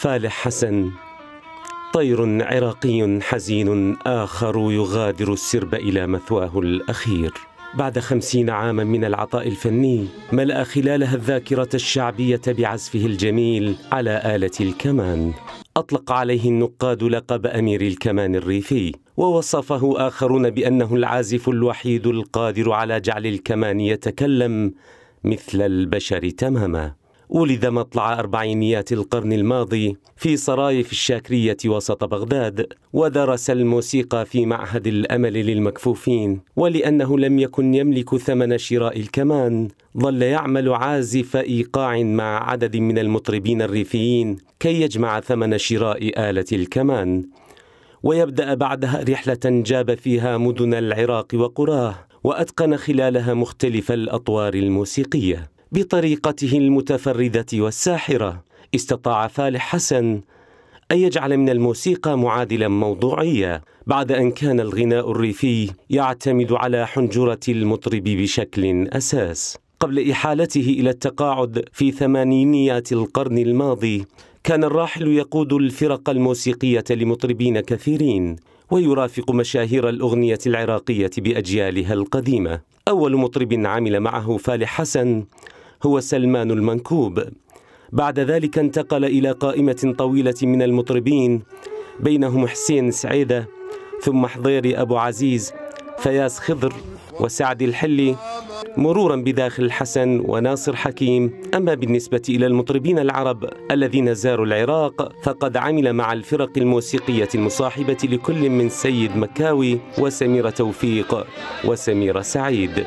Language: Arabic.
فالح حسن طير عراقي حزين آخر يغادر السرب إلى مثواه الأخير بعد خمسين عاما من العطاء الفني ملأ خلالها الذاكرة الشعبية بعزفه الجميل على آلة الكمان أطلق عليه النقاد لقب أمير الكمان الريفي ووصفه آخرون بأنه العازف الوحيد القادر على جعل الكمان يتكلم مثل البشر تماما ولد مطلع أربعينيات القرن الماضي في صرايف الشاكرية وسط بغداد ودرس الموسيقى في معهد الأمل للمكفوفين ولأنه لم يكن يملك ثمن شراء الكمان ظل يعمل عازف إيقاع مع عدد من المطربين الريفيين كي يجمع ثمن شراء آلة الكمان ويبدأ بعدها رحلة جاب فيها مدن العراق وقراه وأتقن خلالها مختلف الأطوار الموسيقية بطريقته المتفردة والساحرة استطاع فالح حسن أن يجعل من الموسيقى معادلا موضوعية بعد أن كان الغناء الريفي يعتمد على حنجرة المطرب بشكل أساس قبل إحالته إلى التقاعد في ثمانينيات القرن الماضي كان الراحل يقود الفرق الموسيقية لمطربين كثيرين ويرافق مشاهير الأغنية العراقية بأجيالها القديمة أول مطرب عمل معه فالح حسن هو سلمان المنكوب بعد ذلك انتقل إلى قائمة طويلة من المطربين بينهم حسين سعيدة ثم حضيري أبو عزيز فياس خضر وسعد الحلي مرورا بداخل الحسن وناصر حكيم أما بالنسبة إلى المطربين العرب الذين زاروا العراق فقد عمل مع الفرق الموسيقية المصاحبة لكل من سيد مكاوي وسميرة توفيق وسميرة سعيد